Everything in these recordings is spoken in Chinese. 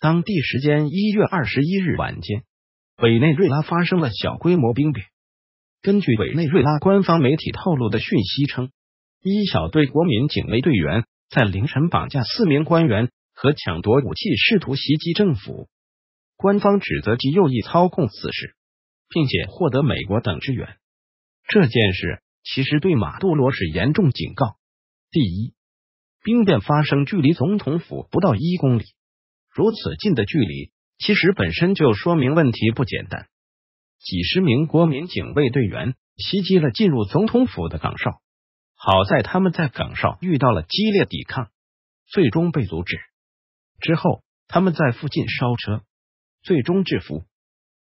当地时间一月二十一日晚间，委内瑞拉发生了小规模兵变。根据委内瑞拉官方媒体透露的讯息称，一小队国民警卫队员在凌晨绑架四名官员和抢夺武器，试图袭击政府。官方指责其右翼操控此事，并且获得美国等支援。这件事其实对马杜罗是严重警告。第一，兵变发生距离总统府不到一公里。如此近的距离，其实本身就说明问题不简单。几十名国民警卫队员袭击了进入总统府的岗哨，好在他们在岗哨遇到了激烈抵抗，最终被阻止。之后，他们在附近烧车，最终制服，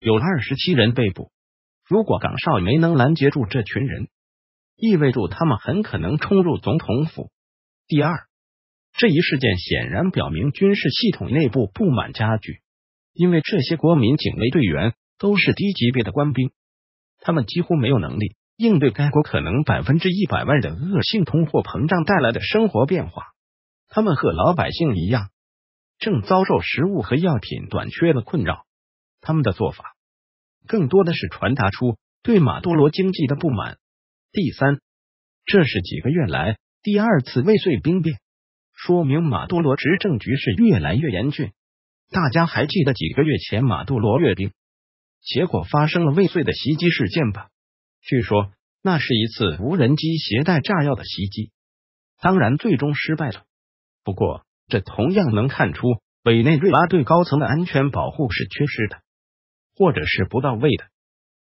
有二十七人被捕。如果岗哨没能拦截住这群人，意味着他们很可能冲入总统府。第二。这一事件显然表明军事系统内部不满加剧，因为这些国民警卫队员都是低级别的官兵，他们几乎没有能力应对该国可能百分之一百万的恶性通货膨胀带来的生活变化。他们和老百姓一样，正遭受食物和药品短缺的困扰。他们的做法更多的是传达出对马多罗经济的不满。第三，这是几个月来第二次未遂兵变。说明马杜罗执政局势越来越严峻。大家还记得几个月前马杜罗阅兵，结果发生了未遂的袭击事件吧？据说那是一次无人机携带炸药的袭击，当然最终失败了。不过这同样能看出委内瑞拉对高层的安全保护是缺失的，或者是不到位的。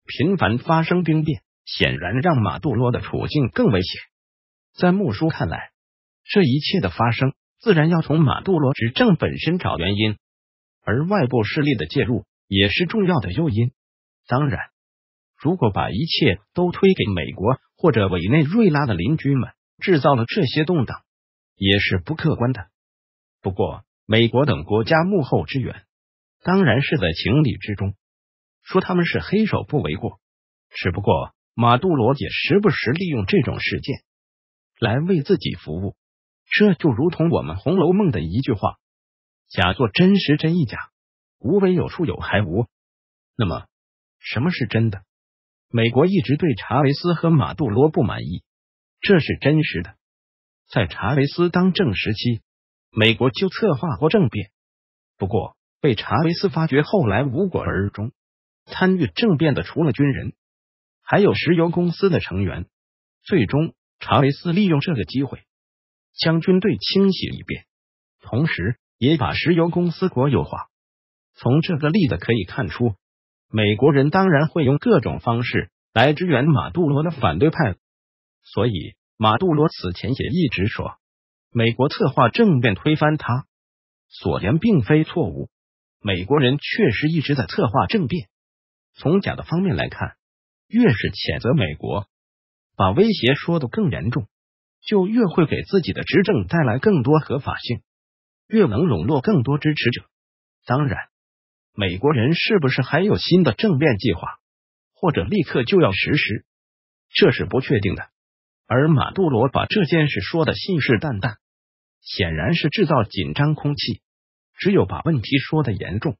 频繁发生兵变，显然让马杜罗的处境更危险。在穆叔看来。这一切的发生，自然要从马杜罗执政本身找原因，而外部势力的介入也是重要的诱因。当然，如果把一切都推给美国或者委内瑞拉的邻居们制造了这些动荡，也是不客观的。不过，美国等国家幕后支援，当然是在情理之中，说他们是黑手不为过。只不过，马杜罗也时不时利用这种事件来为自己服务。这就如同我们《红楼梦》的一句话：“假作真实，真亦假；无为有处，有还无。”那么，什么是真的？美国一直对查韦斯和马杜罗不满意，这是真实的。在查韦斯当政时期，美国就策划过政变，不过被查韦斯发觉，后来无果而终。参与政变的除了军人，还有石油公司的成员。最终，查韦斯利用这个机会。将军队清洗一遍，同时也把石油公司国有化。从这个例子可以看出，美国人当然会用各种方式来支援马杜罗的反对派。所以，马杜罗此前也一直说，美国策划政变推翻他，所言并非错误。美国人确实一直在策划政变。从假的方面来看，越是谴责美国，把威胁说的更严重。就越会给自己的执政带来更多合法性，越能笼络更多支持者。当然，美国人是不是还有新的政变计划，或者立刻就要实施，这是不确定的。而马杜罗把这件事说的信誓旦旦，显然是制造紧张空气。只有把问题说的严重，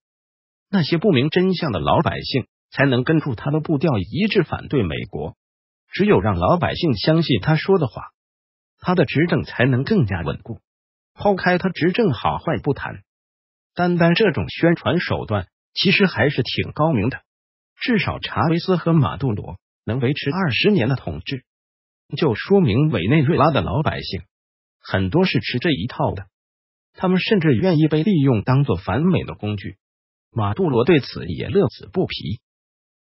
那些不明真相的老百姓才能跟住他的步调一致反对美国。只有让老百姓相信他说的话。他的执政才能更加稳固。抛开他执政好坏不谈，单单这种宣传手段，其实还是挺高明的。至少查韦斯和马杜罗能维持二十年的统治，就说明委内瑞拉的老百姓很多是吃这一套的。他们甚至愿意被利用，当做反美的工具。马杜罗对此也乐此不疲。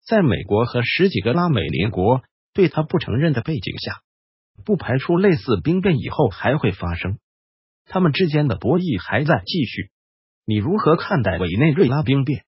在美国和十几个拉美邻国对他不承认的背景下。不排除类似兵变以后还会发生，他们之间的博弈还在继续。你如何看待委内瑞拉兵变？